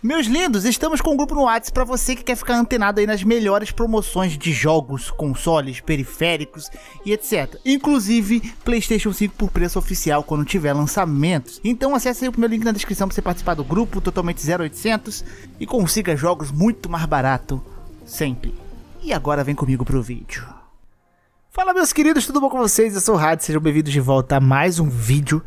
Meus lindos, estamos com um grupo no WhatsApp para você que quer ficar antenado aí nas melhores promoções de jogos, consoles, periféricos e etc. Inclusive PlayStation 5 por preço oficial quando tiver lançamentos. Então acesse aí o meu link na descrição para você participar do grupo totalmente 0800 e consiga jogos muito mais barato sempre. E agora vem comigo pro vídeo. Fala meus queridos, tudo bom com vocês? Eu sou o Hades, sejam bem-vindos de volta a mais um vídeo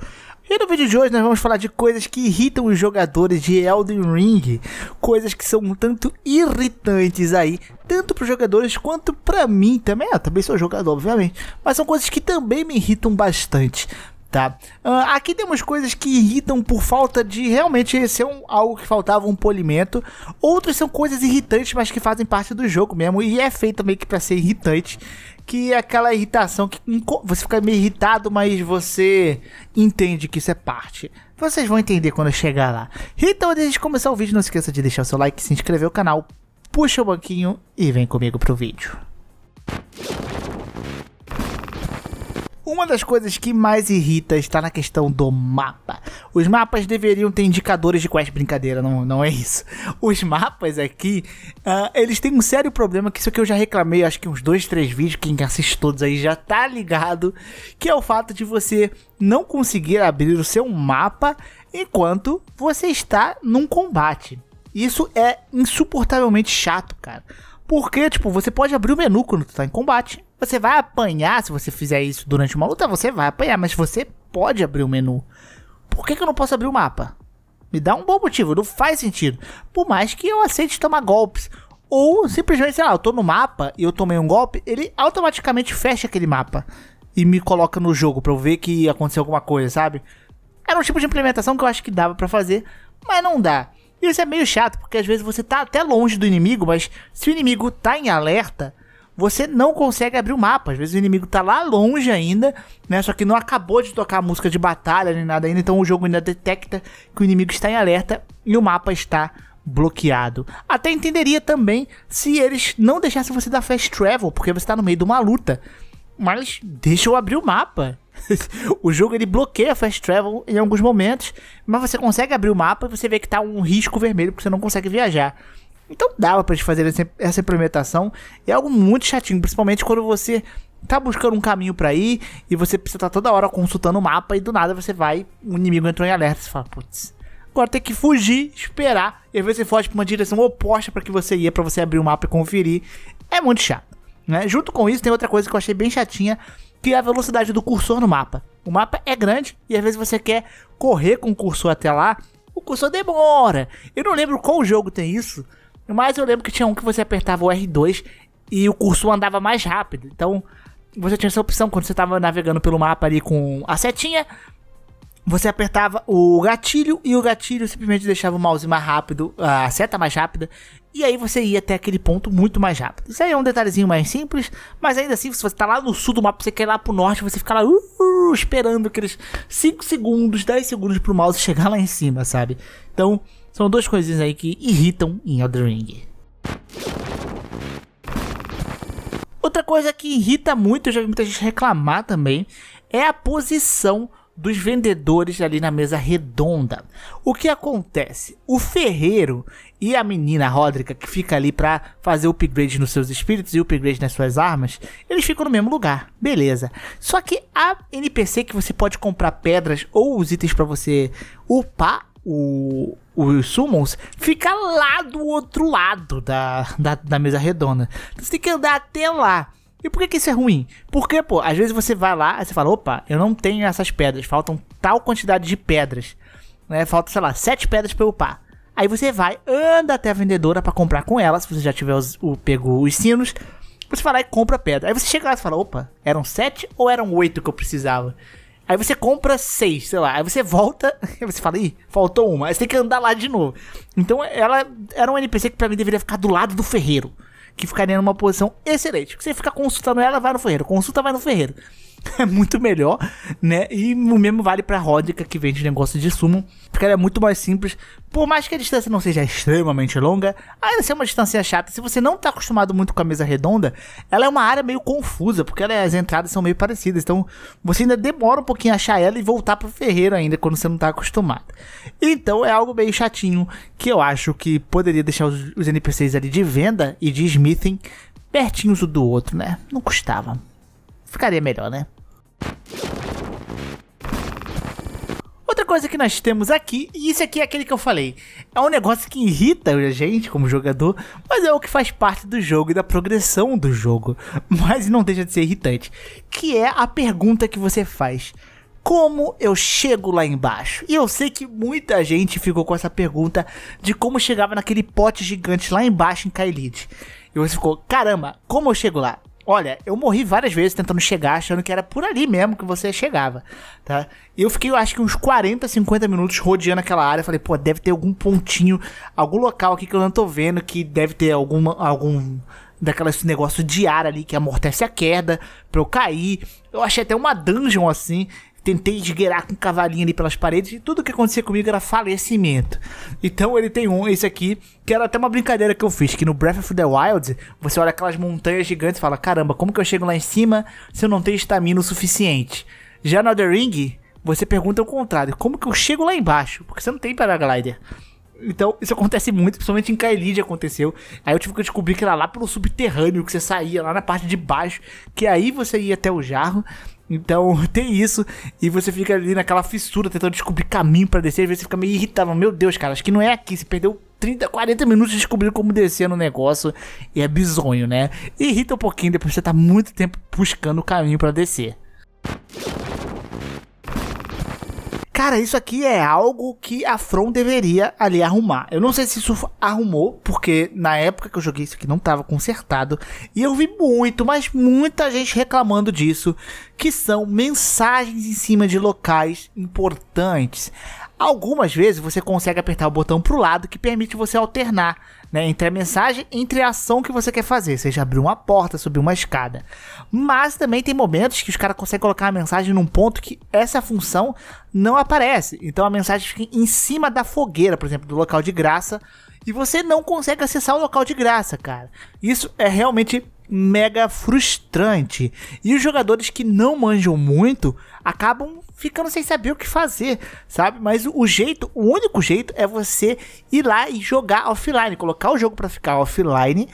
e no vídeo de hoje nós vamos falar de coisas que irritam os jogadores de Elden Ring, coisas que são um tanto irritantes aí, tanto para os jogadores quanto para mim também, eu ah, também sou jogador obviamente, mas são coisas que também me irritam bastante tá? Uh, aqui temos coisas que irritam por falta de realmente ser um, algo que faltava um polimento. Outras são coisas irritantes, mas que fazem parte do jogo mesmo e é feito meio que para ser irritante, que é aquela irritação que você fica meio irritado, mas você entende que isso é parte. Vocês vão entender quando chegar lá. Então, antes de começar o vídeo, não se esqueça de deixar o seu like, se inscrever no canal, puxa o banquinho e vem comigo pro vídeo. Uma das coisas que mais irrita está na questão do mapa. Os mapas deveriam ter indicadores de quest brincadeira, não, não é isso. Os mapas aqui, uh, eles têm um sério problema, que isso que eu já reclamei, acho que uns dois, três vídeos, quem assiste todos aí já tá ligado, que é o fato de você não conseguir abrir o seu mapa enquanto você está num combate. Isso é insuportavelmente chato, cara. Porque, tipo, você pode abrir o menu quando tu tá em combate você vai apanhar se você fizer isso durante uma luta, você vai apanhar, mas você pode abrir o menu. Por que, que eu não posso abrir o mapa? Me dá um bom motivo, não faz sentido. Por mais que eu aceite tomar golpes. Ou simplesmente, sei lá, eu tô no mapa e eu tomei um golpe, ele automaticamente fecha aquele mapa e me coloca no jogo pra eu ver que aconteceu alguma coisa, sabe? Era um tipo de implementação que eu acho que dava para fazer, mas não dá. Isso é meio chato, porque às vezes você tá até longe do inimigo, mas se o inimigo tá em alerta, você não consegue abrir o mapa. Às vezes o inimigo tá lá longe ainda, né? Só que não acabou de tocar a música de batalha nem nada ainda, então o jogo ainda detecta que o inimigo está em alerta e o mapa está bloqueado. Até entenderia também se eles não deixassem você dar fast travel, porque você está no meio de uma luta. Mas deixa eu abrir o mapa. o jogo ele bloqueia fast travel em alguns momentos, mas você consegue abrir o mapa e você vê que tá um risco vermelho porque você não consegue viajar. Então dava pra gente fazer essa implementação. é algo muito chatinho, principalmente quando você tá buscando um caminho para ir e você precisa estar tá toda hora consultando o mapa e do nada você vai, o inimigo entrou em alerta, você fala, putz. Agora tem que fugir, esperar, e às vezes você foge pra uma direção oposta para que você ia, para você abrir o mapa e conferir. É muito chato, né? Junto com isso tem outra coisa que eu achei bem chatinha, que é a velocidade do cursor no mapa. O mapa é grande e às vezes você quer correr com o cursor até lá, o cursor demora. Eu não lembro qual jogo tem isso, mas eu lembro que tinha um que você apertava o R2 e o cursor andava mais rápido. Então, você tinha essa opção quando você estava navegando pelo mapa ali com a setinha. Você apertava o gatilho e o gatilho simplesmente deixava o mouse mais rápido, a seta mais rápida, e aí você ia até aquele ponto muito mais rápido. Isso aí é um detalhezinho mais simples, mas ainda assim, se você está lá no sul do mapa, você quer ir lá pro norte, você fica lá uh, uh, esperando aqueles 5 segundos, 10 segundos pro mouse chegar lá em cima, sabe? Então, são duas coisinhas aí que irritam em Elden Ring. Outra coisa que irrita muito, eu já vi muita gente reclamar também, é a posição dos vendedores ali na mesa redonda. O que acontece? O ferreiro e a menina Rodrica, que fica ali para fazer o upgrade nos seus espíritos e o upgrade nas suas armas, eles ficam no mesmo lugar. Beleza. Só que a NPC que você pode comprar pedras ou os itens para você upar o, os Summons fica lá do outro lado da, da, da mesa redonda. Então você tem que andar até lá. E por que, que isso é ruim? Porque, pô, às vezes você vai lá e você fala, opa, eu não tenho essas pedras, faltam tal quantidade de pedras. Né? Falta, sei lá, sete pedras pra upar. Aí você vai, anda até a vendedora para comprar com ela, se você já tiver os, o, pegou os sinos. Você vai lá e compra pedra. Aí você chega lá e fala, opa, eram sete ou eram oito que eu precisava? Aí você compra seis, sei lá. Aí você volta, aí você fala, ih, faltou uma. Aí você tem que andar lá de novo. Então ela era um NPC que pra mim deveria ficar do lado do ferreiro. Que ficaria numa posição excelente. Você fica consultando ela, vai no ferreiro. Consulta, vai no ferreiro. é muito melhor, né? E o mesmo vale pra Rodica, que vende negócio de sumo, porque ela é muito mais simples. Por mais que a distância não seja extremamente longa, ainda assim é uma distância chata. Se você não tá acostumado muito com a mesa redonda, ela é uma área meio confusa, porque ela, é, as entradas são meio parecidas. Então, você ainda demora um pouquinho a achar ela e voltar pro ferreiro ainda, quando você não tá acostumado. Então, é algo meio chatinho, que eu acho que poderia deixar os, os NPCs ali de venda e de smithing pertinhos um do outro, né? Não custava. Ficaria melhor, né? Outra coisa que nós temos aqui, e isso aqui é aquele que eu falei, é um negócio que irrita a gente como jogador, mas é o que faz parte do jogo e da progressão do jogo, mas não deixa de ser irritante, que é a pergunta que você faz como eu chego lá embaixo? E eu sei que muita gente ficou com essa pergunta de como chegava naquele pote gigante lá embaixo em Kailid. E você ficou, caramba, como eu chego lá? Olha, eu morri várias vezes tentando chegar, achando que era por ali mesmo que você chegava, tá? Eu fiquei, eu acho que uns 40, 50 minutos rodeando aquela área. Falei, pô, deve ter algum pontinho, algum local aqui que eu não tô vendo, que deve ter alguma, algum daqueles negócio de ar ali que amortece a queda pra eu cair. Eu achei até uma dungeon assim tentei esgueirar com um cavalinho ali pelas paredes e tudo que acontecia comigo era falecimento. Então ele tem um, esse aqui, que era até uma brincadeira que eu fiz, que no Breath of the Wild, você olha aquelas montanhas gigantes e fala, caramba, como que eu chego lá em cima se eu não tenho estamina o suficiente? Já no The Ring, você pergunta o contrário, como que eu chego lá embaixo? Porque você não tem paraglider. Então, isso acontece muito, principalmente em Kaelid aconteceu. Aí eu tive que descobrir que era lá pelo subterrâneo, que você saía lá na parte de baixo, que aí você ia até o jarro. Então tem isso, e você fica ali naquela fissura tentando descobrir caminho para descer, às vezes você fica meio irritado, Meu Deus, cara, acho que não é aqui, você perdeu 30, 40 minutos descobrindo como descer no negócio e é bizonho, né? irrita um pouquinho depois você tá muito tempo buscando o caminho para descer. Cara, isso aqui é algo que a From deveria ali arrumar. Eu não sei se isso arrumou, porque na época que eu joguei isso aqui não estava consertado. E eu vi muito, mas muita gente reclamando disso que são mensagens em cima de locais importantes. Algumas vezes você consegue apertar o botão para o lado que permite você alternar né, entre a mensagem entre a ação que você quer fazer, seja abrir uma porta, subir uma escada. Mas também tem momentos que os caras conseguem colocar a mensagem num ponto que essa função não aparece. Então a mensagem fica em cima da fogueira, por exemplo, do local de graça, e você não consegue acessar o local de graça, cara. Isso é realmente mega frustrante. E os jogadores que não manjam muito acabam ficando sem saber o que fazer, sabe? Mas o jeito, o único jeito é você ir lá e jogar offline, colocar o jogo para ficar offline,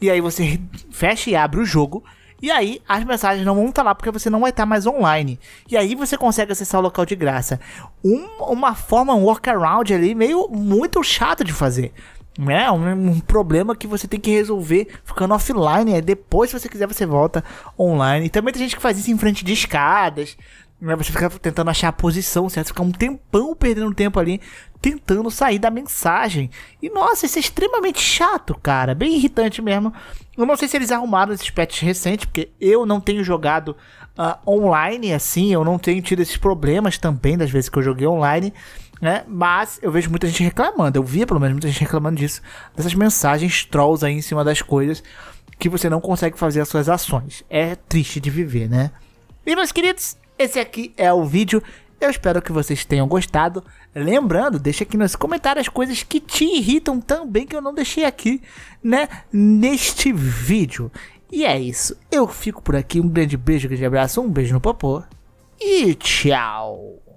e aí você fecha e abre o jogo. E aí, as mensagens não vão estar lá porque você não vai estar mais online. E aí você consegue acessar o local de graça. Um, uma forma, um workaround ali meio muito chato de fazer é, é um, um, problema que você tem que resolver ficando offline. é depois, se você quiser, você volta online. E também tem gente que faz isso em frente de escadas. Né? Você fica tentando achar a posição certo fica um tempão perdendo tempo ali, tentando sair da mensagem. E nossa, isso é extremamente chato, cara. Bem irritante mesmo. Eu não sei se eles arrumaram esses patches recentes, porque eu não tenho jogado uh, online assim. Eu não tenho tido esses problemas também das vezes que eu joguei online né? Mas eu vejo muita gente reclamando, eu via pelo menos muita gente reclamando disso, dessas mensagens trolls aí em cima das coisas que você não consegue fazer as suas ações. É triste de viver, né? E meus queridos, esse aqui é o vídeo. Eu espero que vocês tenham gostado. Lembrando, deixa aqui nos comentários as coisas que te irritam também que eu não deixei aqui, né, neste vídeo. E é isso. Eu fico por aqui. Um grande beijo, um grande abraço, um beijo no popô. E tchau.